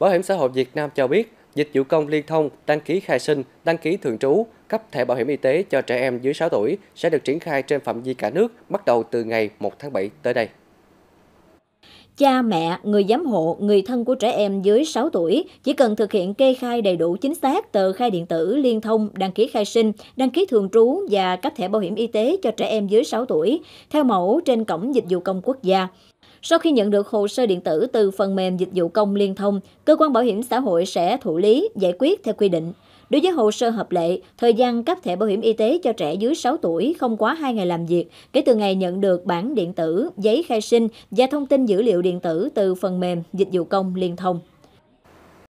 Bảo hiểm xã hội Việt Nam cho biết, dịch vụ công liên thông, đăng ký khai sinh, đăng ký thường trú, cấp thẻ bảo hiểm y tế cho trẻ em dưới 6 tuổi sẽ được triển khai trên phạm vi cả nước bắt đầu từ ngày 1 tháng 7 tới đây. Cha mẹ, người giám hộ, người thân của trẻ em dưới 6 tuổi chỉ cần thực hiện kê khai đầy đủ chính xác tờ khai điện tử liên thông, đăng ký khai sinh, đăng ký thường trú và cấp thẻ bảo hiểm y tế cho trẻ em dưới 6 tuổi theo mẫu trên cổng dịch vụ công quốc gia. Sau khi nhận được hồ sơ điện tử từ phần mềm dịch vụ công liên thông, cơ quan bảo hiểm xã hội sẽ thụ lý, giải quyết theo quy định. Đối với hồ sơ hợp lệ, thời gian cấp thẻ bảo hiểm y tế cho trẻ dưới 6 tuổi không quá 2 ngày làm việc kể từ ngày nhận được bản điện tử, giấy khai sinh và thông tin dữ liệu điện tử từ phần mềm dịch vụ công liên thông.